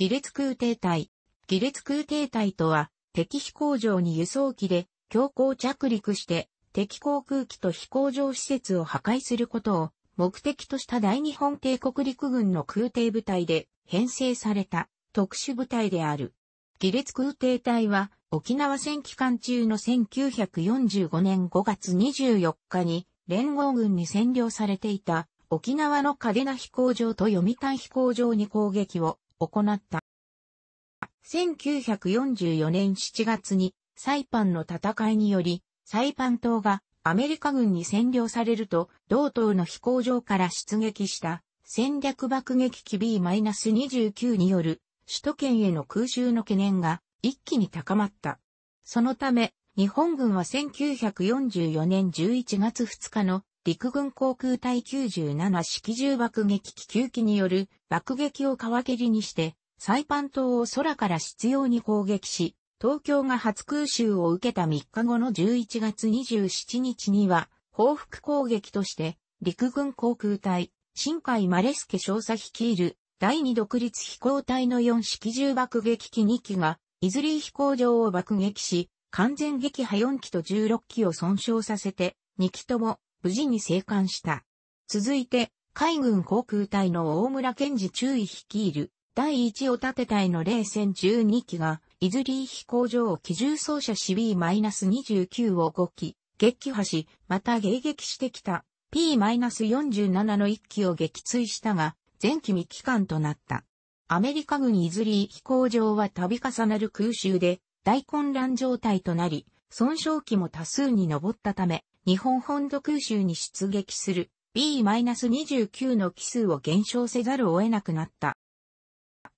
亀裂空挺隊。亀裂空挺隊とは、敵飛行場に輸送機で強行着陸して敵航空機と飛行場施設を破壊することを目的とした大日本帝国陸軍の空挺部隊で編成された特殊部隊である。亀裂空挺隊は沖縄戦期間中の1945年5月24日に連合軍に占領されていた沖縄の嘉手納飛行場と読谷飛行場に攻撃を行った。1944年7月にサイパンの戦いにより、サイパン島がアメリカ軍に占領されると、同島の飛行場から出撃した戦略爆撃機 B-29 による首都圏への空襲の懸念が一気に高まった。そのため、日本軍は1944年11月2日の陸軍航空隊97式銃爆撃機9機による爆撃を皮切りにして、サイパン島を空から執拗に攻撃し、東京が初空襲を受けた3日後の11月27日には、報復攻撃として、陸軍航空隊、新海マレスケ少佐率いる第二独立飛行隊の4式重爆撃機2機が、イズリー飛行場を爆撃し、完全撃破4機と16機を損傷させて、2機とも無事に生還した。続いて、海軍航空隊の大村健治中尉率いる第1立て隊の冷戦12機が、イズリー飛行場を機銃走者 CB-29 を5機、撃破し、また迎撃してきた P-47 の1機を撃墜したが、前期未帰還となった。アメリカ軍イズリー飛行場は度重なる空襲で大混乱状態となり、損傷機も多数に上ったため、日本本土空襲に出撃する B-29 の奇数を減少せざるを得なくなった。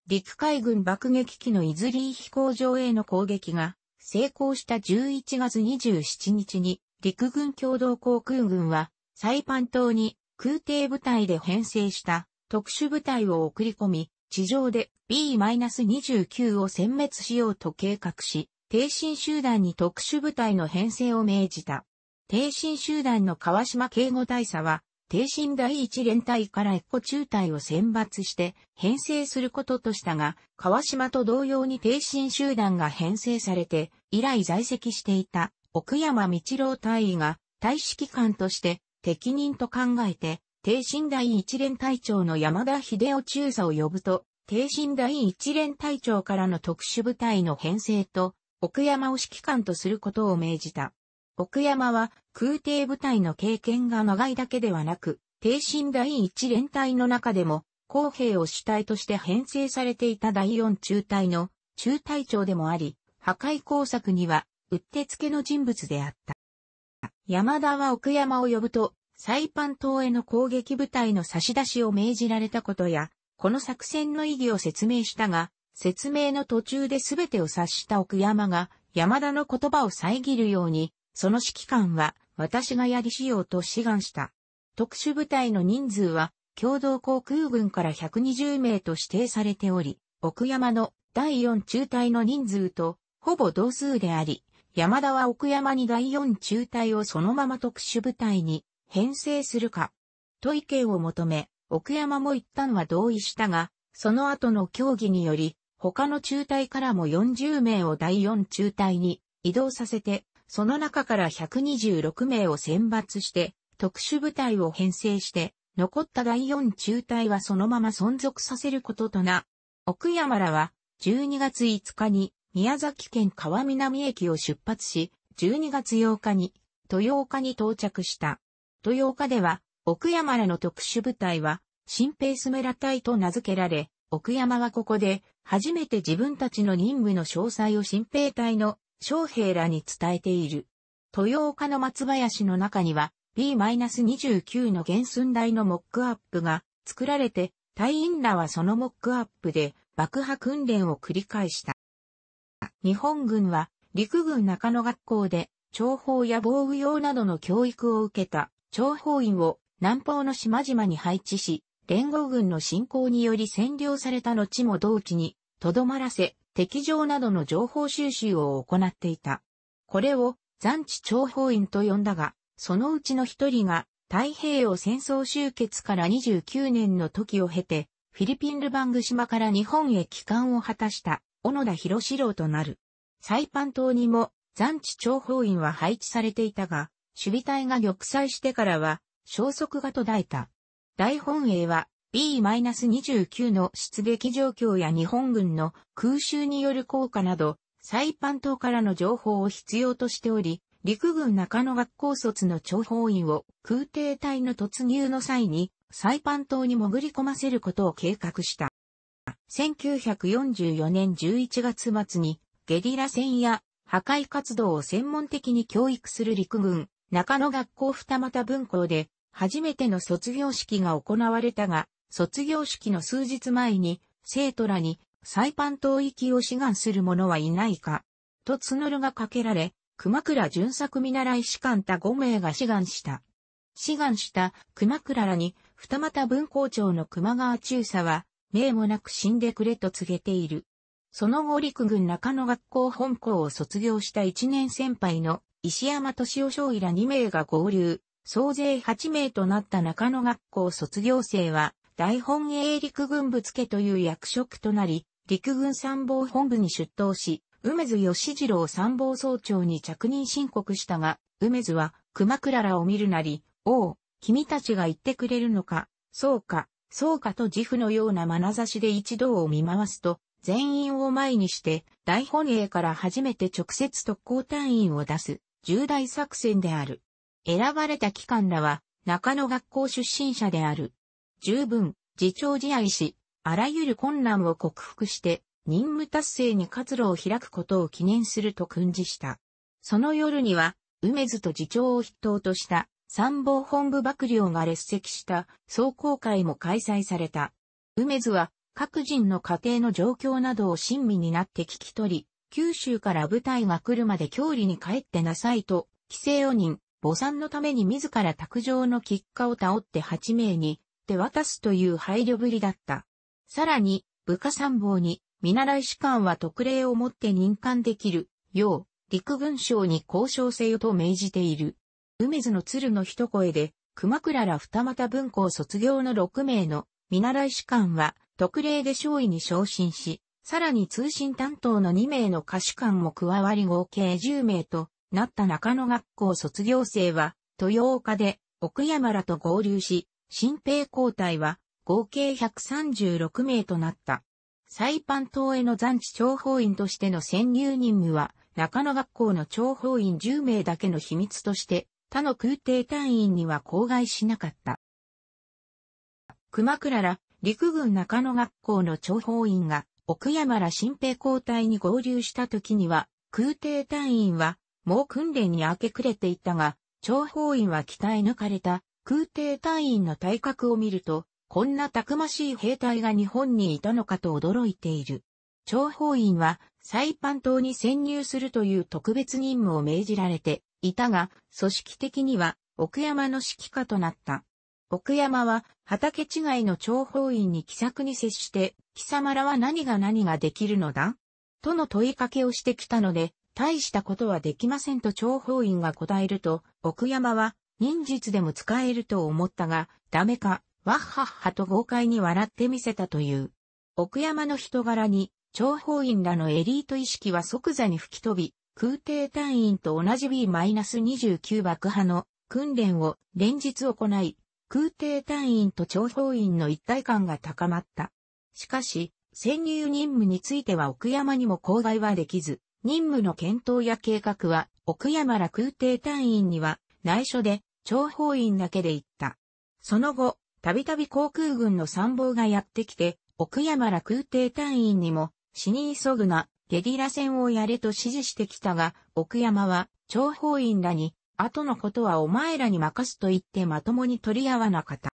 陸海軍爆撃機のイズリー飛行場への攻撃が成功した11月27日に陸軍共同航空軍はサイパン島に空挺部隊で編成した特殊部隊を送り込み、地上で B-29 を殲滅しようと計画し、挺進集団に特殊部隊の編成を命じた。帝身集団の川島警護大佐は、帝身第一連隊から一湖中隊を選抜して編成することとしたが、川島と同様に帝身集団が編成されて、以来在籍していた奥山道郎隊員が、大指揮官として適任と考えて、帝身第一連隊長の山田秀夫中佐を呼ぶと、帝身第一連隊長からの特殊部隊の編成と、奥山を指揮官とすることを命じた。奥山は空挺部隊の経験が長いだけではなく、挺身第一連隊の中でも、公兵を主体として編成されていた第四中隊の中隊長でもあり、破壊工作には、うってつけの人物であった。山田は奥山を呼ぶと、サイパン島への攻撃部隊の差し出しを命じられたことや、この作戦の意義を説明したが、説明の途中で全てを察した奥山が、山田の言葉を遮るように、その指揮官は私がやりしようと志願した。特殊部隊の人数は共同航空軍から120名と指定されており、奥山の第4中隊の人数とほぼ同数であり、山田は奥山に第4中隊をそのまま特殊部隊に編成するか、と意見を求め、奥山も一旦は同意したが、その後の協議により、他の中隊からも40名を第4中隊に移動させて、その中から126名を選抜して、特殊部隊を編成して、残った第四中隊はそのまま存続させることとな。奥山らは、12月5日に宮崎県川南駅を出発し、12月8日に豊岡に到着した。豊岡では、奥山らの特殊部隊は、新兵スメラ隊と名付けられ、奥山はここで、初めて自分たちの任務の詳細を新兵隊の将兵らに伝えている。豊岡の松林の中には B-29 の原寸大のモックアップが作られて、隊員らはそのモックアップで爆破訓練を繰り返した。日本軍は陸軍中野学校で長報や防具用などの教育を受けた長報員を南方の島々に配置し、連合軍の侵攻により占領された後も同期にとどまらせ、敵情などの情報収集を行っていた。これを残地諜報員と呼んだが、そのうちの一人が太平洋戦争終結から29年の時を経て、フィリピンルバング島から日本へ帰還を果たした小野田博士郎となる。サイパン島にも残地諜報員は配置されていたが、守備隊が玉砕してからは消息が途絶えた。大本営は B-29 の出撃状況や日本軍の空襲による効果など、サイパン島からの情報を必要としており、陸軍中野学校卒の諜報員を空挺隊の突入の際に、サイパン島に潜り込ませることを計画した。1944年11月末に、ゲリラ戦や破壊活動を専門的に教育する陸軍中野学校二股分校で、初めての卒業式が行われたが、卒業式の数日前に、生徒らに、サイパン島行きを志願する者はいないか、と募るがかけられ、熊倉巡作見習い士官た5名が志願した。志願した熊倉らに、二股文校長の熊川中佐は、名もなく死んでくれと告げている。その後陸軍中野学校本校を卒業した一年先輩の石山敏夫将尉ら2名が合流、総勢8名となった中野学校卒業生は、大本営陸軍部付という役職となり、陸軍参謀本部に出頭し、梅津義次郎参謀総長に着任申告したが、梅津は熊倉らを見るなり、おう、君たちが言ってくれるのか、そうか、そうかと自負のような眼差しで一同を見回すと、全員を前にして、大本営から初めて直接特攻隊員を出す、重大作戦である。選ばれた機関らは、中野学校出身者である。十分、自重自愛し、あらゆる困難を克服して、任務達成に活路を開くことを記念すると訓示した。その夜には、梅津と次長を筆頭とした参謀本部幕僚が列席した壮行会も開催された。梅津は各人の家庭の状況などを親身になって聞き取り、九州から部隊が来るまで郷里に帰ってなさいと、帰省を人、母さんのために自ら卓上の吉家を倒って8名にって渡すという配慮ぶりだった。さらに、部下参謀に、見習い士官は特例をもって任官できる、よう、陸軍省に交渉せよと命じている。梅津の鶴の一声で、熊倉ら二股文庫卒業の6名の見習い士官は特例で少尉に昇進し、さらに通信担当の2名の歌手官も加わり合計10名となった中野学校卒業生は、豊岡で奥山らと合流し、新兵交代は合計136名となった。サイパン島への残地諜報員としての潜入任務は、中野学校の諜報員10名だけの秘密として、他の空挺隊員には公害しなかった。熊倉ら陸軍中野学校の諜報員が奥山ら新兵交代に合流した時には、空挺隊員はもう訓練に明け暮れていたが、諜報員は鍛え抜かれた空挺隊員の体格を見ると、こんなたくましい兵隊が日本にいたのかと驚いている。諜報員は、サイパン島に潜入するという特別任務を命じられていたが、組織的には奥山の指揮下となった。奥山は畑違いの諜報員に気さくに接して、貴様らは何が何ができるのだとの問いかけをしてきたので、大したことはできませんと諜報員が答えると、奥山は忍術でも使えると思ったが、ダメか、ワッハッハと豪快に笑ってみせたという。奥山の人柄に、諜報員らのエリート意識は即座に吹き飛び、空挺隊員と同じ B-29 爆破の訓練を連日行い、空挺隊員と諜報員の一体感が高まった。しかし、潜入任務については奥山にも公害はできず、任務の検討や計画は奥山ら空挺隊員には内緒で諜報員だけで行った。その後、たびたび航空軍の参謀がやってきて、奥山ら空挺隊員にも、死に急ぐな、ゲリラ戦をやれと指示してきたが、奥山は、諜報員らに、後のことはお前らに任すと言ってまともに取り合わなかった。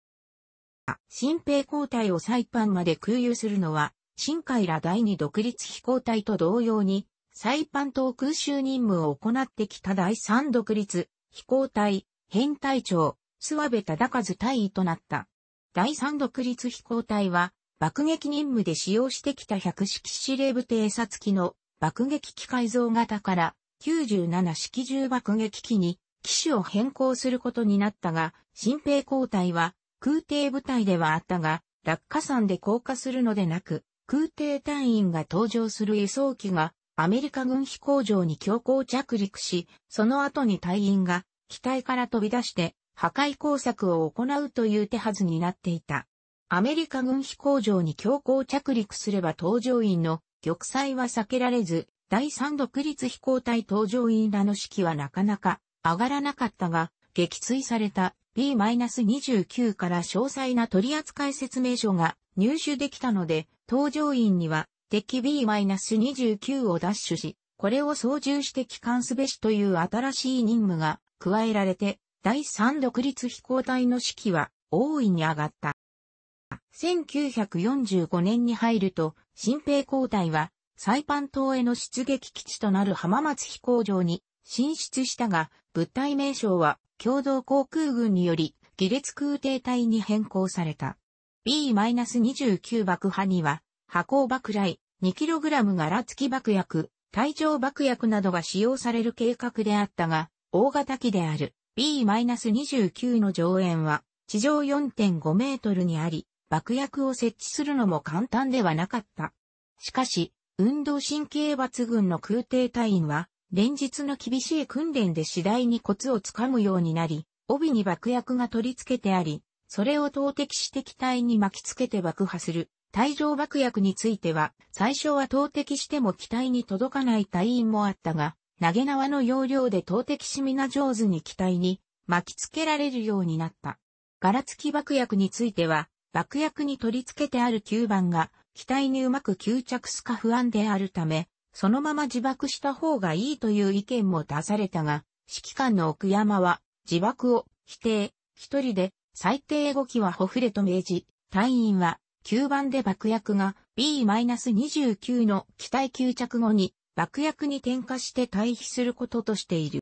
新兵交代をサイパンまで空輸するのは、新海ら第二独立飛行隊と同様に、サイパン島空襲任務を行ってきた第三独立飛行隊、編隊長、諏訪部忠和隊員となった。第三独立飛行隊は、爆撃任務で使用してきた100式司令部偵察機の爆撃機改造型から97式重爆撃機に機種を変更することになったが、新兵交代は空挺部隊ではあったが、落下山で降下するのでなく、空挺隊員が登場する輸送機がアメリカ軍飛行場に強行着陸し、その後に隊員が機体から飛び出して破壊工作を行うという手はずになっていた。アメリカ軍飛行場に強行着陸すれば搭乗員の玉砕は避けられず、第3独立飛行隊搭乗員らの士気はなかなか上がらなかったが、撃墜された B-29 から詳細な取扱説明書が入手できたので、搭乗員には敵 B-29 を奪取し、これを操縦して帰還すべしという新しい任務が加えられて、第3独立飛行隊の士気は大いに上がった。1945年に入ると、新兵交代は、サイパン島への出撃基地となる浜松飛行場に進出したが、物体名称は共同航空軍により、亀裂空挺隊に変更された。B-29 爆破には、破鋼爆雷、2kg 柄付き爆薬、体調爆薬などが使用される計画であったが、大型機である B-29 の上演は地上4.5メートルにあり、爆薬を設置するのも簡単ではなかった。しかし、運動神経抜群の空挺隊員は、連日の厳しい訓練で次第にコツをつかむようになり、帯に爆薬が取り付けてあり、それを投擲して機体に巻きつけて爆破する。体上爆薬については、最初は投擲しても機体に届かない隊員もあったが、投げ縄の要領で投擲しみな上手に機体に巻き付けられるようになった。柄付き爆薬については、爆薬に取り付けてある吸盤が、機体にうまく吸着すか不安であるため、そのまま自爆した方がいいという意見も出されたが、指揮官の奥山は、自爆を否定、一人で最低5機はほふれと命じ、隊員は9番で爆薬が B-29 の機体吸着後に爆薬に転化して退避することとしている。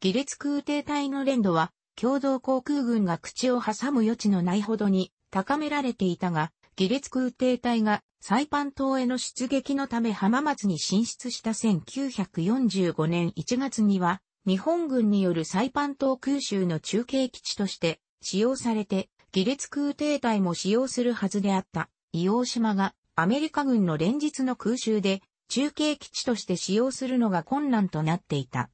ギレ空挺隊の連度は、共同航空軍が口を挟む余地のないほどに高められていたが、ギレ空挺隊がサイパン島への出撃のため浜松に進出した1945年1月には、日本軍によるサイパン島空襲の中継基地として使用されて、ギレ空挺隊も使用するはずであった、伊王島がアメリカ軍の連日の空襲で中継基地として使用するのが困難となっていた。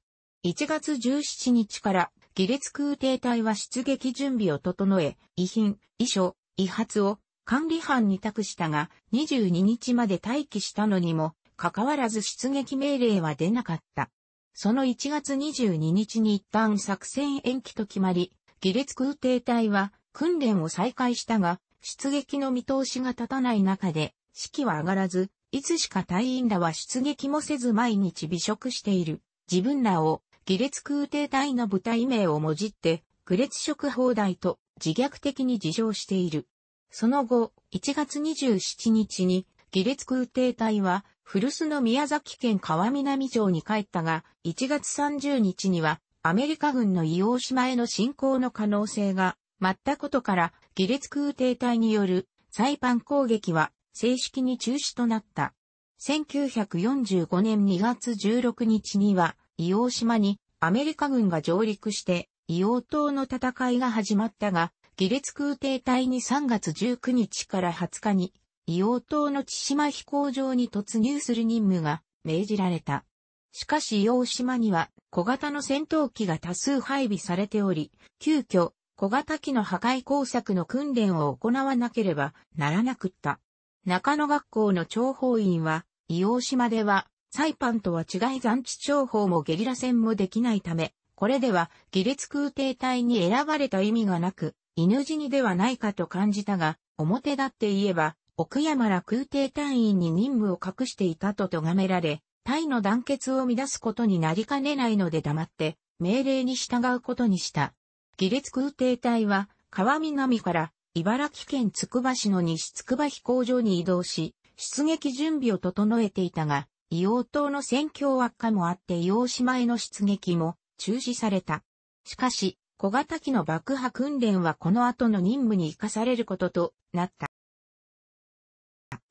1月17日からギレツ空挺隊は出撃準備を整え、遺品、遺書、遺発を管理班に託したが、22日まで待機したのにも、かかわらず出撃命令は出なかった。その1月22日に一旦作戦延期と決まり、ギレツ空挺隊は訓練を再開したが、出撃の見通しが立たない中で、士気は上がらず、いつしか隊員らは出撃もせず毎日美食している。自分らを、ギレツ空挺隊の部隊名をもじって、愚レツ食放題と自虐的に自称している。その後、1月27日に、ギレツ空挺隊は、古巣の宮崎県川南城に帰ったが、1月30日には、アメリカ軍の伊王島への侵攻の可能性が、待ったことから、ギレツ空挺隊によるサイパン攻撃は正式に中止となった。1945年2月16日には、伊王島にアメリカ軍が上陸して、伊王島の戦いが始まったが、儀列空挺隊に3月19日から20日に、伊王島の千島飛行場に突入する任務が命じられた。しかし伊王島には小型の戦闘機が多数配備されており、急遽小型機の破壊工作の訓練を行わなければならなくった。中野学校の諜報員は、伊王島では、サイパンとは違い残地諜報もゲリラ戦もできないため、これでは、ギ列空挺隊に選ばれた意味がなく、犬死にではないかと感じたが、表立って言えば、奥山ら空挺隊員に任務を隠していたと咎められ、隊の団結を乱すことになりかねないので黙って、命令に従うことにした。ギ列空挺隊は、川南から茨城県つくば市の西つくば飛行場に移動し、出撃準備を整えていたが、硫黄島の戦況悪化もあって硫黄島への出撃も中止された。しかし、小型機の爆破訓練はこの後の任務に生かされることとなった。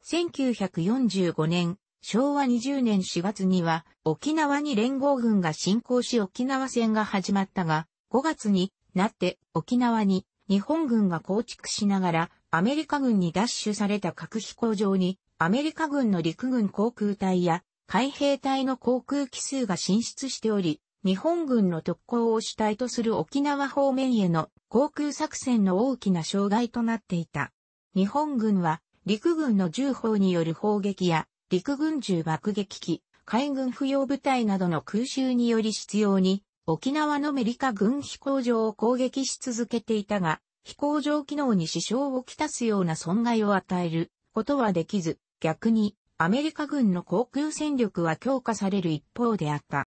1945年、昭和20年4月には沖縄に連合軍が侵攻し沖縄戦が始まったが、5月になって沖縄に日本軍が構築しながらアメリカ軍に奪取された核飛行場にアメリカ軍の陸軍航空隊や海兵隊の航空機数が進出しており、日本軍の特攻を主体とする沖縄方面への航空作戦の大きな障害となっていた。日本軍は陸軍の重砲による砲撃や陸軍銃爆撃機、海軍不要部隊などの空襲により必要に沖縄のメリカ軍飛行場を攻撃し続けていたが、飛行場機能に支障をきたすような損害を与えることはできず、逆にアメリカ軍の航空戦力は強化される一方であった。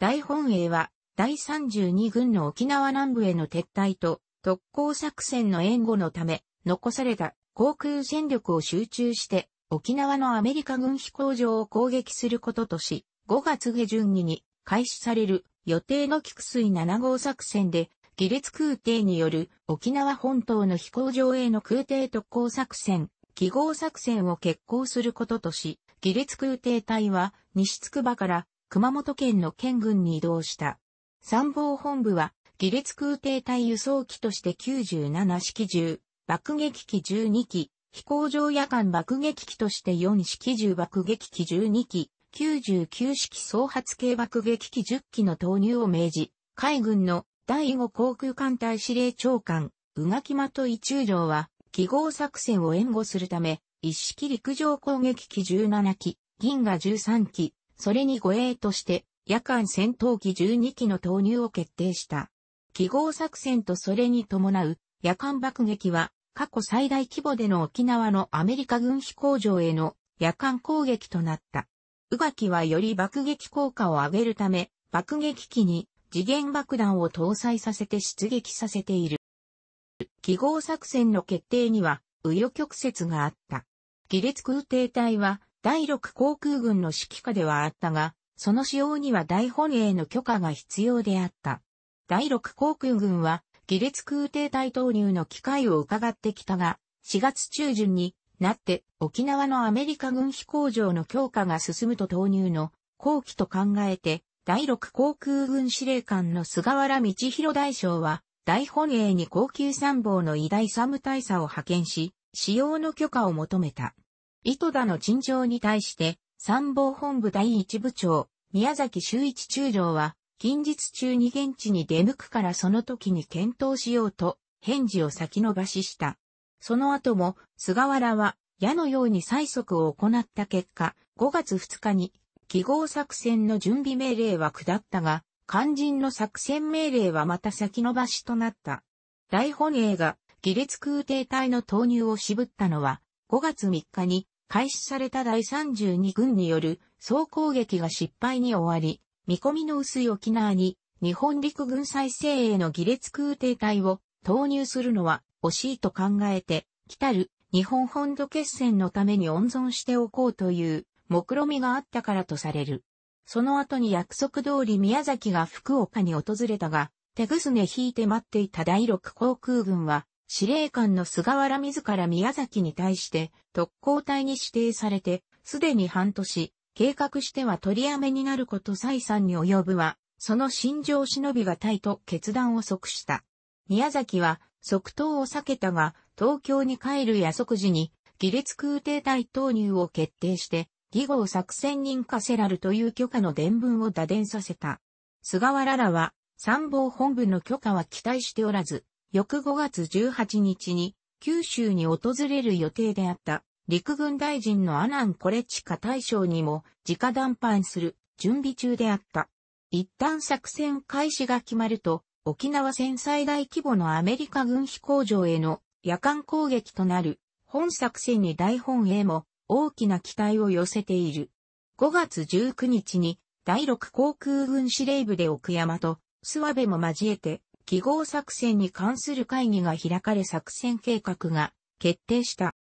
大本営は第32軍の沖縄南部への撤退と特攻作戦の援護のため残された航空戦力を集中して沖縄のアメリカ軍飛行場を攻撃することとし、5月下旬に開始される予定の菊水7号作戦で、ギレ空挺による沖縄本島の飛行場への空挺特攻作戦、記号作戦を決行することとし、ギレ空挺隊は西筑波から熊本県の県軍に移動した。参謀本部は、ギレ空挺隊輸送機として97式銃、爆撃機12機、飛行場夜間爆撃機として4式銃爆撃機12機、99式総発系爆撃機10機の投入を命じ、海軍の第5航空艦隊司令長官、宇垣と伊中将は、記号作戦を援護するため、一式陸上攻撃機17機、銀河13機、それに護衛として、夜間戦闘機12機の投入を決定した。記号作戦とそれに伴う夜間爆撃は過去最大規模での沖縄のアメリカ軍飛行場への夜間攻撃となった。宇垣はより爆撃効果を上げるため、爆撃機に次元爆弾を搭載させて出撃させている。記号作戦の決定には、紆余曲折があった。亀裂空挺隊は、第6航空軍の指揮下ではあったが、その使用には大本営の許可が必要であった。第6航空軍は、亀裂空挺隊投入の機会を伺ってきたが、4月中旬になって沖縄のアメリカ軍飛行場の強化が進むと投入の後期と考えて第6航空軍司令官の菅原道弘大将は大本営に高級参謀の偉大サム大佐を派遣し使用の許可を求めた。糸田の陳情に対して参謀本部第一部長宮崎修一中将は近日中に現地に出向くからその時に検討しようと返事を先延ばしした。その後も、菅原は、矢のように催促を行った結果、5月2日に、記号作戦の準備命令は下ったが、肝心の作戦命令はまた先延ばしとなった。大本営が、義列空挺隊の投入を渋ったのは、5月3日に開始された第32軍による総攻撃が失敗に終わり、見込みの薄い沖縄に日本陸軍再生への義列空挺隊を投入するのは惜しいと考えて、来たる日本本土決戦のために温存しておこうという目論みがあったからとされる。その後に約束通り宮崎が福岡に訪れたが、手ぐすね引いて待っていた第六航空軍は、司令官の菅原自ら宮崎に対して特攻隊に指定されて、すでに半年、計画しては取りやめになること再三に及ぶは、その心情忍びがたいと決断を即した。宮崎は即答を避けたが、東京に帰る夜即時に、ギリ空挺隊投入を決定して、義号作戦人カセラルという許可の伝聞を打電させた。菅原らは、参謀本部の許可は期待しておらず、翌5月18日に、九州に訪れる予定であった、陸軍大臣の阿南コレチカ大将にも、直談判する、準備中であった。一旦作戦開始が決まると、沖縄戦最大規模のアメリカ軍飛行場への夜間攻撃となる本作戦に大本営も大きな期待を寄せている。5月19日に第6航空軍司令部で奥山と諏訪部も交えて記号作戦に関する会議が開かれ作戦計画が決定した。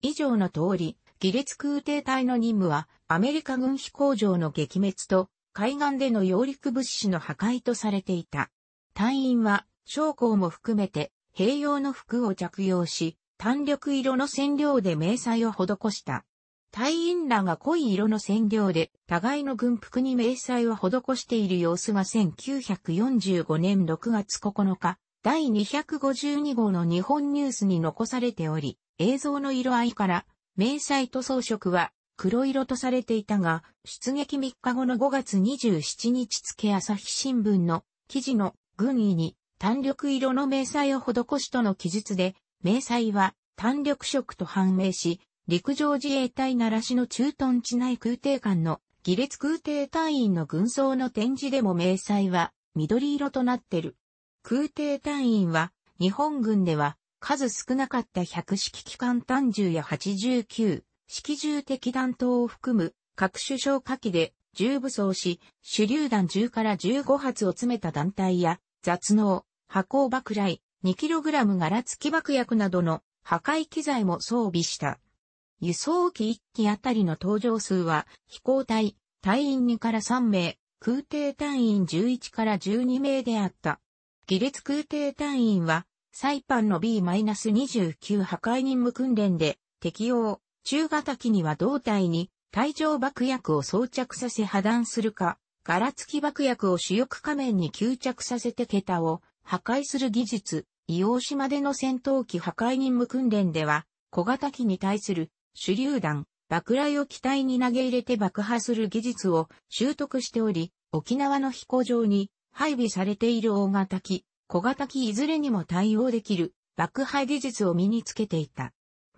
以上の通り、技術空挺隊の任務はアメリカ軍飛行場の撃滅と海岸での揚陸物資の破壊とされていた。隊員は、将校も含めて、併用の服を着用し、単緑色の染料で迷彩を施した。隊員らが濃い色の染料で、互いの軍服に迷彩を施している様子が1945年6月9日、第252号の日本ニュースに残されており、映像の色合いから、迷彩と装飾は黒色とされていたが、出撃3日後の5月27日付朝日新聞の記事の軍医に単緑色の明細を施しとの記述で、明細は単緑色と判明し、陸上自衛隊奈良市の駐屯地内空挺艦の義列空挺隊員の軍装の展示でも明細は緑色となってる。空挺隊員は日本軍では数少なかった百式機関単銃や89式銃的弾頭を含む各種消火器で銃武装し、手榴弾10から15発を詰めた団体や雑能、破鋼爆雷、2kg 柄付き爆薬などの破壊機材も装備した。輸送機1機あたりの搭乗数は飛行隊、隊員2から3名、空挺隊員11から12名であった。技列空挺隊員は、サイパンの B-29 破壊任務訓練で適用、中型機には胴体に体状爆薬を装着させ破断するか、柄付き爆薬を主翼仮面に吸着させて桁を破壊する技術、伊黄島での戦闘機破壊任務訓練では、小型機に対する手榴弾、爆雷を機体に投げ入れて爆破する技術を習得しており、沖縄の飛行場に配備されている大型機、小型機いずれにも対応できる爆破技術を身につけていた。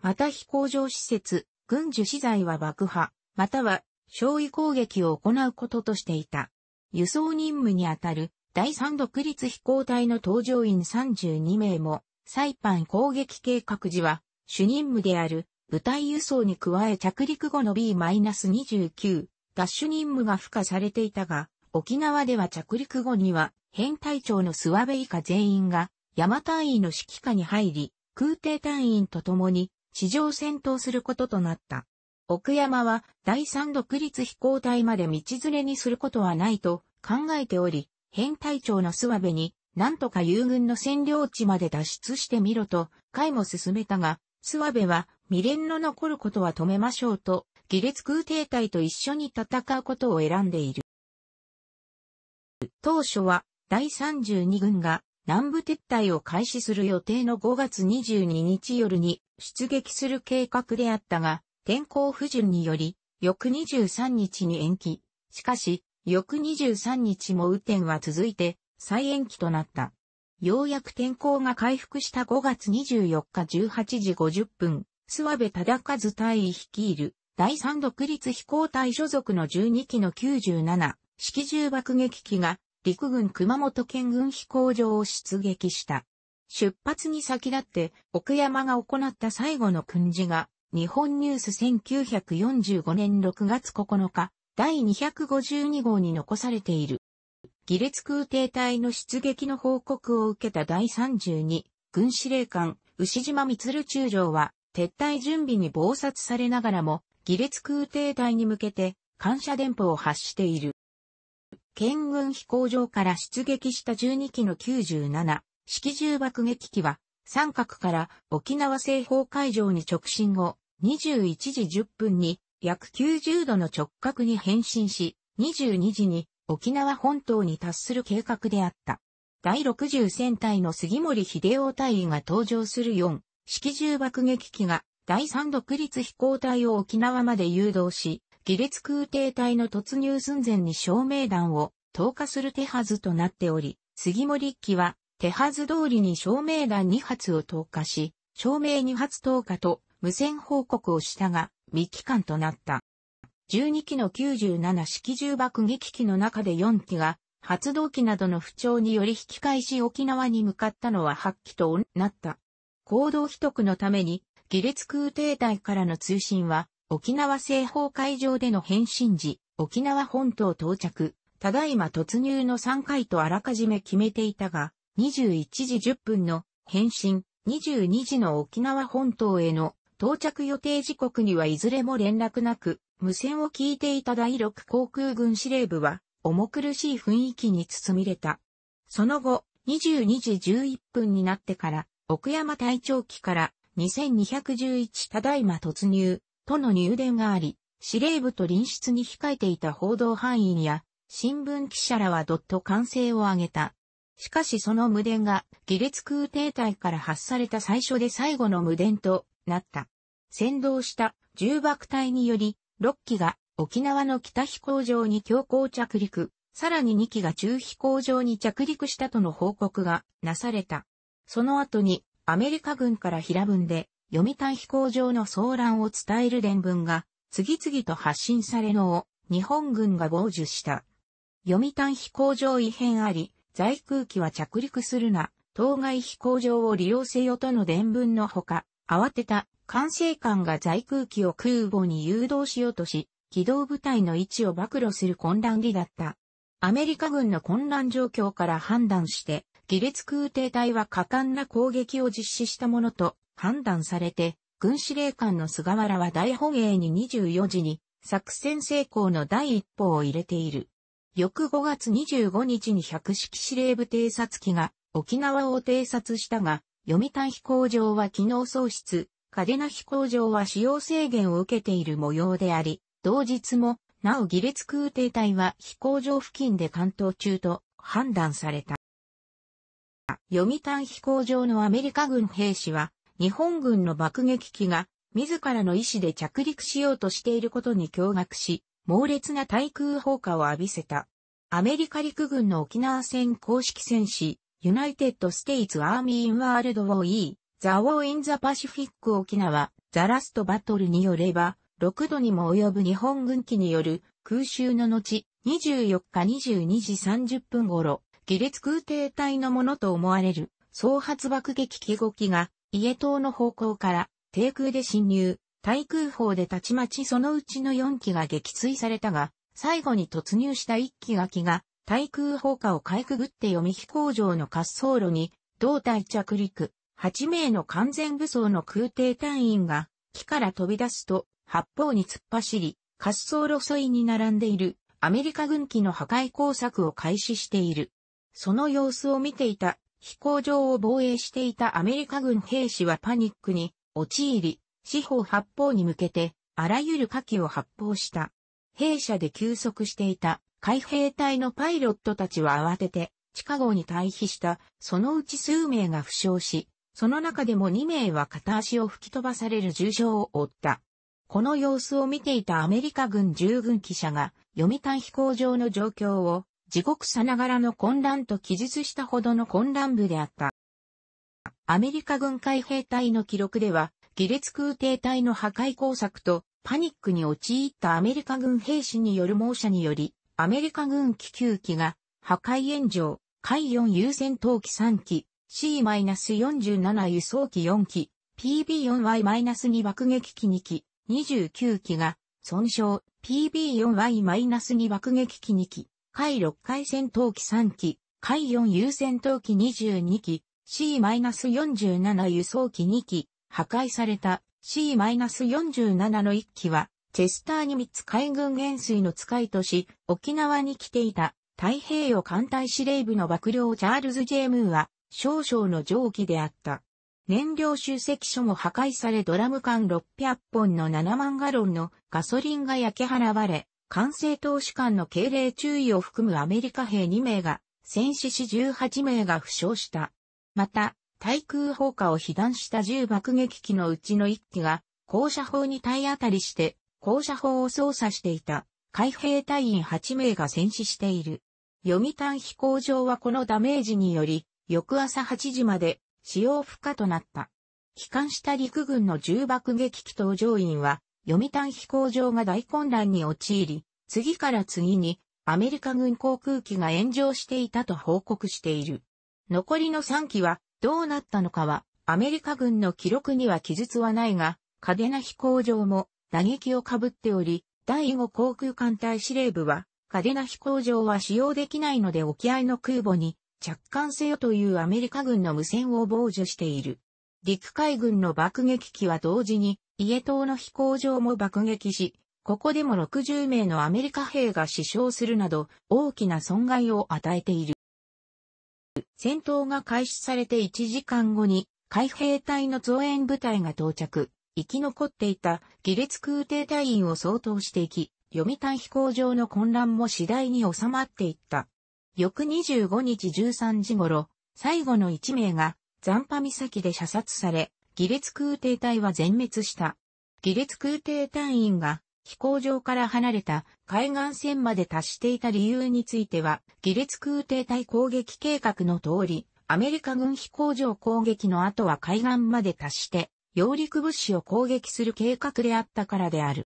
また飛行場施設、軍需資材は爆破、または焼夷攻撃を行うこととしていた。輸送任務にあたる第3独立飛行隊の搭乗員32名も、サイパン攻撃計画時は、主任務である部隊輸送に加え着陸後の B-29、ダッシュ任務が付加されていたが、沖縄では着陸後には、編隊長の諏訪部以下全員が、山隊員の指揮下に入り、空挺隊員と共に、地上戦闘することとなった。奥山は第三独立飛行隊まで道連れにすることはないと考えており、編隊長の諏訪部に、何とか友軍の占領地まで脱出してみろと、会も進めたが、諏訪部は未練の残ることは止めましょうと、義列空挺隊と一緒に戦うことを選んでいる。当初は、第32軍が南部撤退を開始する予定の5月22日夜に出撃する計画であったが、天候不順により、翌23日に延期。しかし、翌23日も雨天は続いて、再延期となった。ようやく天候が回復した5月24日18時50分、諏訪部忠和隊率いる第3独立飛行隊所属の12機の97式重爆撃機が陸軍熊本県軍飛行場を出撃した。出発に先立って奥山が行った最後の訓示が日本ニュース1945年6月9日第252号に残されている。ギ列空挺隊の出撃の報告を受けた第32軍司令官牛島光中将は撤退準備に暴殺されながらもギ列空挺隊に向けて感謝電報を発している。県軍飛行場から出撃した12機の97式銃爆撃機は三角から沖縄西方海上に直進後21時10分に約90度の直角に変身し22時に沖縄本島に達する計画であった。第60戦隊の杉森秀夫隊員が登場する4式銃爆撃機が第3独立飛行隊を沖縄まで誘導し、亀裂空挺隊の突入寸前に照明弾を投下する手はずとなっており、杉森機は手はず通りに照明弾2発を投下し、照明2発投下と無線報告をしたが、未帰還となった。12機の97式重爆撃機の中で4機が、発動機などの不調により引き返し沖縄に向かったのは8機となった。行動秘匿のために、亀裂空挺隊からの通信は、沖縄西方海上での返信時、沖縄本島到着、ただいま突入の3回とあらかじめ決めていたが、21時10分の返信、22時の沖縄本島への到着予定時刻にはいずれも連絡なく、無線を聞いていた第6航空軍司令部は、重苦しい雰囲気に包みれた。その後、22時11分になってから、奥山隊長機から2211ただいま突入、との入電があり、司令部と隣室に控えていた報道範囲や、新聞記者らはどっと歓声を上げた。しかしその無電が、ギレツ空挺隊から発された最初で最後の無電となった。先導した重爆隊により、6機が沖縄の北飛行場に強行着陸、さらに2機が中飛行場に着陸したとの報告がなされた。その後にアメリカ軍から平分で読谷飛行場の騒乱を伝える伝聞が、次々と発信されのを、日本軍が傍受した。読谷飛行場異変あり、在空機は着陸するな、当該飛行場を利用せよとの伝聞のほか、慌てた管制官が在空機を空母に誘導しようとし、機動部隊の位置を暴露する混乱儀だった。アメリカ軍の混乱状況から判断して、亀裂空挺隊は果敢な攻撃を実施したものと判断されて、軍司令官の菅原は大本営に24時に作戦成功の第一歩を入れている。翌5月25日に百式司令部偵察機が沖縄を偵察したが、読谷飛行場は機能喪失、嘉手納飛行場は使用制限を受けている模様であり、同日も、なお儀列空挺隊は飛行場付近で関東中と判断された。読谷飛行場のアメリカ軍兵士は日本軍の爆撃機が自らの意思で着陸しようとしていることに驚愕し、猛烈な対空砲火を浴びせた。アメリカ陸軍の沖縄戦公式戦士、ユナイテッド・ステイツ・アーミー・イン・ワールド・ウォー・イー、ザ・ウォー・イン・ザ・パシフィック沖縄、ザ・ラスト・バトルによれば、6度にも及ぶ日本軍機による空襲の後、24日22時30分頃、ギレ空挺隊のものと思われる、総発爆撃機5機が家島の方向から低空で侵入、対空砲でたちまちそのうちの4機が撃墜されたが、最後に突入した1機が機が、対空砲火をかいくぐって読み飛行場の滑走路に、胴体着陸、8名の完全武装の空挺隊員が、機から飛び出すと、八方に突っ走り、滑走路沿いに並んでいる、アメリカ軍機の破壊工作を開始している。その様子を見ていた飛行場を防衛していたアメリカ軍兵士はパニックに陥り、四方八方に向けてあらゆる火器を発砲した。兵舎で休息していた海兵隊のパイロットたちは慌てて地下壕に退避した、そのうち数名が負傷し、その中でも2名は片足を吹き飛ばされる重傷を負った。この様子を見ていたアメリカ軍従軍記者が、読谷飛行場の状況を地獄さながらの混乱と記述したほどの混乱部であった。アメリカ軍海兵隊の記録では、ギレツ空挺隊の破壊工作とパニックに陥ったアメリカ軍兵士による猛射により、アメリカ軍気球機が破壊炎上、海四優先闘機3機、C-47 輸送機4機、PB4Y-2 爆撃機2機、29機が損傷、PB4Y-2 爆撃機2機、海6海戦闘機3機、海4優戦闘機22機、C-47 輸送機2機、破壊された C-47 の1機は、チェスターに密海軍元帥の使いとし、沖縄に来ていた太平洋艦隊司令部の幕僚チャールズ・ジェームーは、少々の蒸気であった。燃料集積所も破壊されドラム缶600本の7万ガロンのガソリンが焼け払われ、完成投手間の敬礼注意を含むアメリカ兵2名が、戦死し18名が負傷した。また、対空砲火を被弾した銃爆撃機のうちの1機が、降車砲に体当たりして、降車砲を操作していた、海兵隊員8名が戦死している。読谷飛行場はこのダメージにより、翌朝8時まで使用不可となった。帰還した陸軍の重爆撃機搭乗員は、読谷飛行場が大混乱に陥り、次から次にアメリカ軍航空機が炎上していたと報告している。残りの3機はどうなったのかはアメリカ軍の記録には記述はないが、嘉手納飛行場も打撃をかぶっており、第5航空艦隊司令部は、嘉手納飛行場は使用できないので沖合の空母に着艦せよというアメリカ軍の無線を傍受している。陸海軍の爆撃機は同時に、イエ島の飛行場も爆撃し、ここでも60名のアメリカ兵が死傷するなど、大きな損害を与えている。戦闘が開始されて1時間後に、海兵隊の増援部隊が到着、生き残っていたギレツ空挺隊員を相当していき、読谷飛行場の混乱も次第に収まっていった。翌25日13時頃、最後の1名が残波岬で射殺され、儀列空挺隊は全滅した。儀列空挺隊員が飛行場から離れた海岸線まで達していた理由については、儀列空挺隊攻撃計画の通り、アメリカ軍飛行場攻撃の後は海岸まで達して、揚陸物資を攻撃する計画であったからである。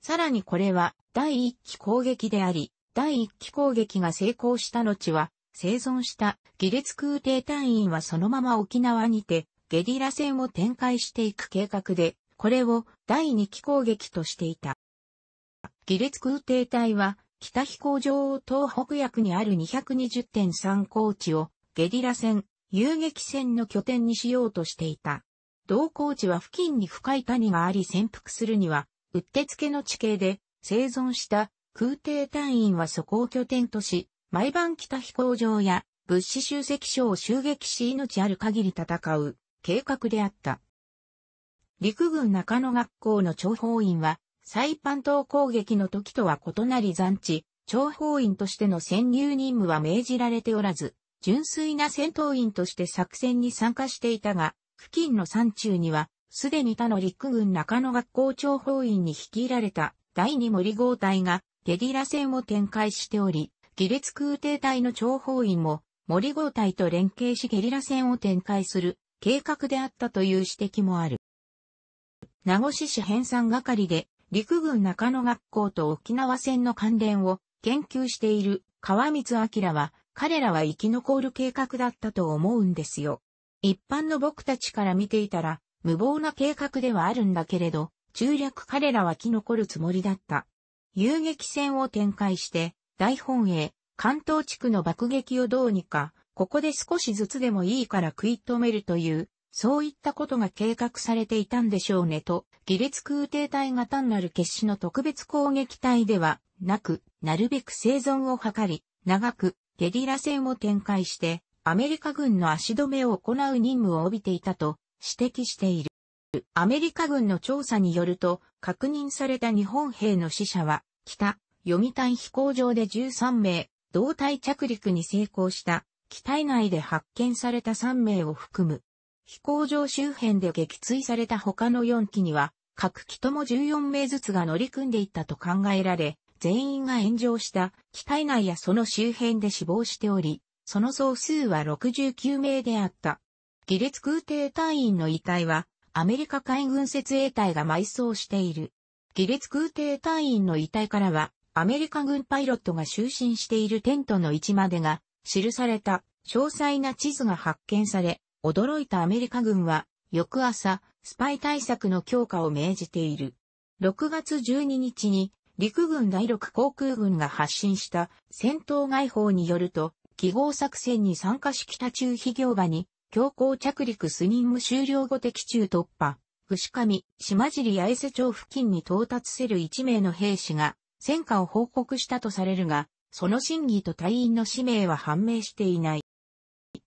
さらにこれは第一期攻撃であり、第一期攻撃が成功した後は、生存したギレツ空挺隊員はそのまま沖縄にてゲリラ戦を展開していく計画で、これを第二期攻撃としていた。ギレツ空挺隊は北飛行場を東北役にある220.3高地をゲリラ戦、遊撃戦の拠点にしようとしていた。同高地は付近に深い谷があり潜伏するには、うってつけの地形で生存した空挺隊員はそこを拠点とし、毎晩北飛行場や物資集積所を襲撃し命ある限り戦う計画であった。陸軍中野学校の諜報員は、サイパン島攻撃の時とは異なり残地、諜報員としての潜入任務は命じられておらず、純粋な戦闘員として作戦に参加していたが、付近の山中には、すでに他の陸軍中野学校諜報員に率いられた第二森号隊がゲリラ戦を展開しており、ギ列空挺隊の諜報員も森号隊と連携しゲリラ戦を展開する計画であったという指摘もある。名護市市編纂係で陸軍中野学校と沖縄戦の関連を研究している川光明は彼らは生き残る計画だったと思うんですよ。一般の僕たちから見ていたら無謀な計画ではあるんだけれど、中略彼らは生き残るつもりだった。遊撃戦を展開して、大本営、関東地区の爆撃をどうにか、ここで少しずつでもいいから食い止めるという、そういったことが計画されていたんでしょうねと、下列空挺隊が単なる決死の特別攻撃隊ではなく、なるべく生存を図り、長くゲリラ戦を展開して、アメリカ軍の足止めを行う任務を帯びていたと指摘している。アメリカ軍の調査によると、確認された日本兵の死者は、北読谷飛行場で13名、胴体着陸に成功した、機体内で発見された3名を含む。飛行場周辺で撃墜された他の4機には、各機とも14名ずつが乗り組んでいったと考えられ、全員が炎上した機体内やその周辺で死亡しており、その総数は69名であった。儀列空挺隊員の遺体は、アメリカ海軍設営隊が埋葬している。儀列空挺隊員の遺体からは、アメリカ軍パイロットが就寝しているテントの位置までが記された詳細な地図が発見され、驚いたアメリカ軍は翌朝、スパイ対策の強化を命じている。6月12日に陸軍第6航空軍が発信した戦闘外報によると、記号作戦に参加し北中飛行場に強行着陸ス任務終了後的中突破、牛上、島尻八重瀬町付近に到達せる1名の兵士が戦果を報告したとされるが、その真偽と隊員の使命は判明していない。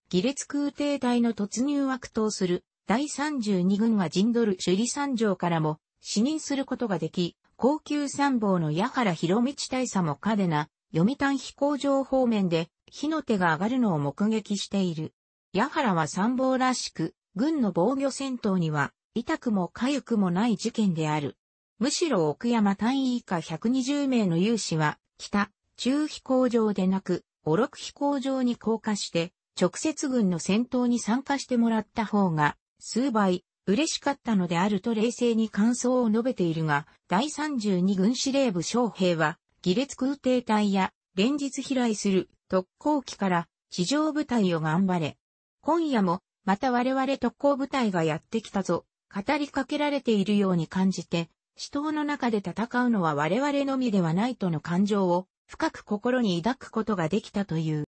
ギレツ空挺隊の突入は苦闘する第32軍は陣取る首里三条からも死任することができ、高級参謀の矢原博道大佐も嘉手納、読谷飛行場方面で火の手が上がるのを目撃している。矢原は参謀らしく、軍の防御戦闘には痛くも痒くもない事件である。むしろ奥山単位以下120名の勇士は、北、中飛行場でなく、おろく飛行場に降下して、直接軍の戦闘に参加してもらった方が、数倍、嬉しかったのであると冷静に感想を述べているが、第32軍司令部将兵は、義列空挺隊や、連日飛来する特攻機から地上部隊を頑張れ。今夜も、また我々特攻部隊がやってきたぞ、語りかけられているように感じて、死闘の中で戦うのは我々のみではないとの感情を深く心に抱くことができたという。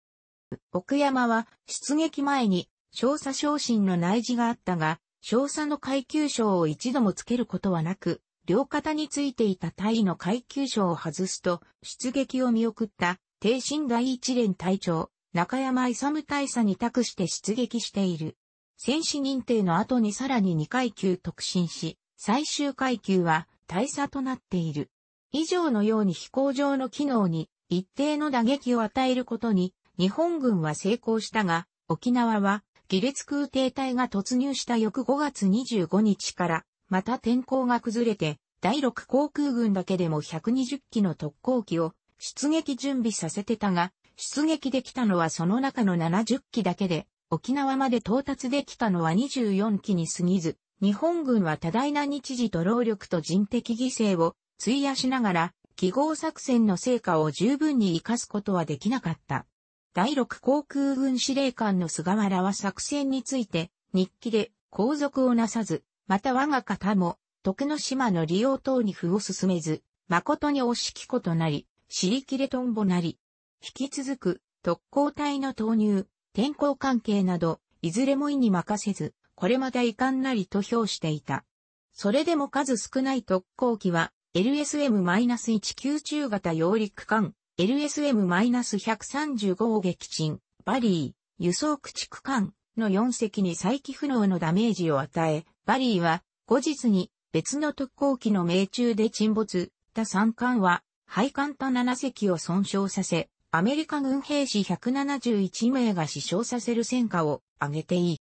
奥山は出撃前に少佐昇進の内示があったが、少佐の階級賞を一度もつけることはなく、両肩についていた隊位の階級賞を外すと、出撃を見送った、帝神第一連隊長、中山勇大佐に託して出撃している。戦士認定の後にさらに2階級特進し、最終階級は大差となっている。以上のように飛行場の機能に一定の打撃を与えることに日本軍は成功したが、沖縄は亀裂空挺隊が突入した翌5月25日からまた天候が崩れて第6航空軍だけでも120機の特攻機を出撃準備させてたが、出撃できたのはその中の70機だけで、沖縄まで到達できたのは24機に過ぎず、日本軍は多大な日時と労力と人的犠牲を費やしながら、記号作戦の成果を十分に活かすことはできなかった。第6航空軍司令官の菅原は作戦について、日記で皇族をなさず、また我が方も、徳之島の利用等に歩を進めず、誠に惜しきことなり、尻切れとんぼなり、引き続く、特攻隊の投入、天候関係など、いずれも意に任せず、これまた遺憾なりと評していた。それでも数少ない特攻機は、LSM-19 中型揚陸艦、LSM-135 を撃沈、バリー、輸送駆逐艦の4隻に再起不能のダメージを与え、バリーは後日に別の特攻機の命中で沈没、た3艦は配艦と7隻を損傷させ、アメリカ軍兵士171名が死傷させる戦果を上げていい。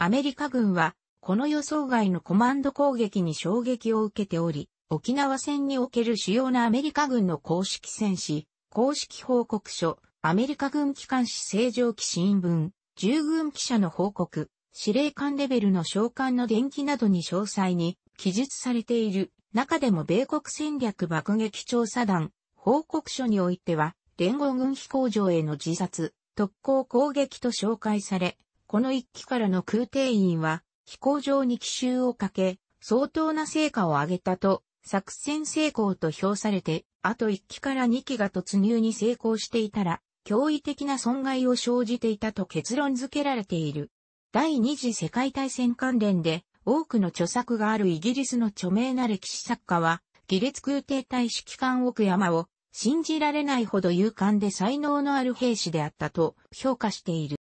アメリカ軍は、この予想外のコマンド攻撃に衝撃を受けており、沖縄戦における主要なアメリカ軍の公式戦士、公式報告書、アメリカ軍機関士正常期新聞、従軍記者の報告、司令官レベルの召喚の電気などに詳細に記述されている中でも米国戦略爆撃調査団報告書においては、連合軍飛行場への自殺、特攻攻撃と紹介され、この一機からの空挺員は、飛行場に奇襲をかけ、相当な成果を上げたと、作戦成功と評されて、あと一機から二機が突入に成功していたら、驚異的な損害を生じていたと結論付けられている。第二次世界大戦関連で、多くの著作があるイギリスの著名な歴史作家は、ギレツ空挺隊指揮官奥山を、信じられないほど勇敢で才能のある兵士であったと評価している。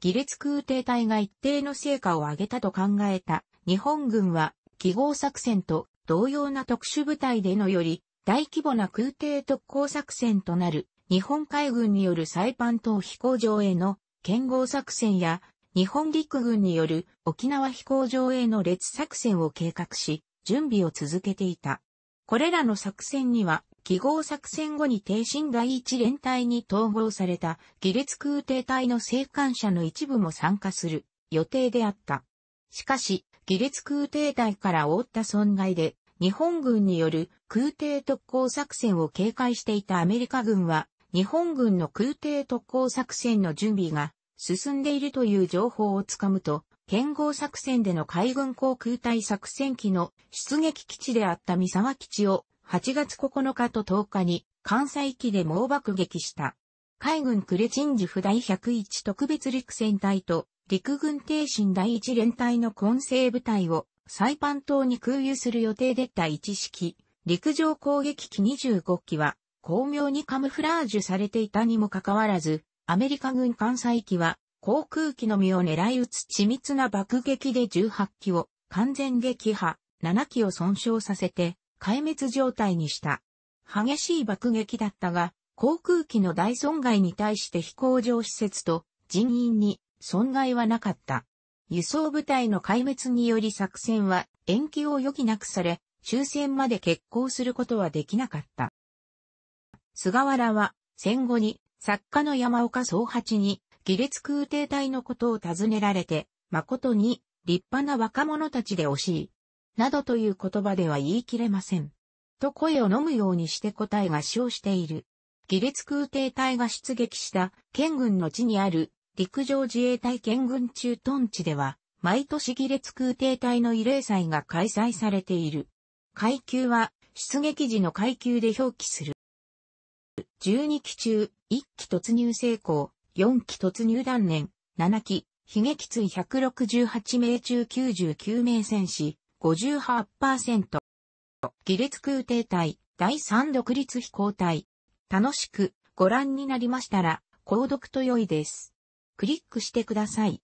ギレ空挺隊が一定の成果を上げたと考えた日本軍は記号作戦と同様な特殊部隊でのより大規模な空挺特攻作戦となる日本海軍によるサイパン島飛行場への剣豪作戦や日本陸軍による沖縄飛行場への列作戦を計画し準備を続けていた。これらの作戦には記号作戦後に帝進第一連隊に統合された下列空挺隊の生還者の一部も参加する予定であった。しかし、下列空挺隊から覆った損害で、日本軍による空挺特攻作戦を警戒していたアメリカ軍は、日本軍の空挺特攻作戦の準備が進んでいるという情報をつかむと、剣豪作戦での海軍航空隊作戦機の出撃基地であった三沢基地を8月9日と10日に関西機で猛爆撃した。海軍クレチンジフ第101特別陸戦隊と陸軍帝身第1連隊の混成部隊をサイパン島に空輸する予定でた1式、陸上攻撃機25機は巧妙にカムフラージュされていたにもかかわらず、アメリカ軍艦載機は航空機のみを狙い撃つ緻密な爆撃で18機を完全撃破、7機を損傷させて、壊滅状態にした。激しい爆撃だったが、航空機の大損害に対して飛行場施設と人員に損害はなかった。輸送部隊の壊滅により作戦は延期を余儀なくされ、終戦まで決行することはできなかった。菅原は戦後に作家の山岡総八に儀列空挺隊のことを尋ねられて、誠に立派な若者たちで惜しい。などという言葉では言い切れません。と声を飲むようにして答えが死している。レツ空挺隊が出撃した県軍の地にある陸上自衛隊県軍駐屯地では、毎年レツ空挺隊の慰霊祭が開催されている。階級は出撃時の階級で表記する。12期中、1期突入成功、4期突入断念、7期、悲劇追168名中99名戦士、58%。ギレツ空挺隊第3独立飛行隊。楽しくご覧になりましたら、購読と良いです。クリックしてください。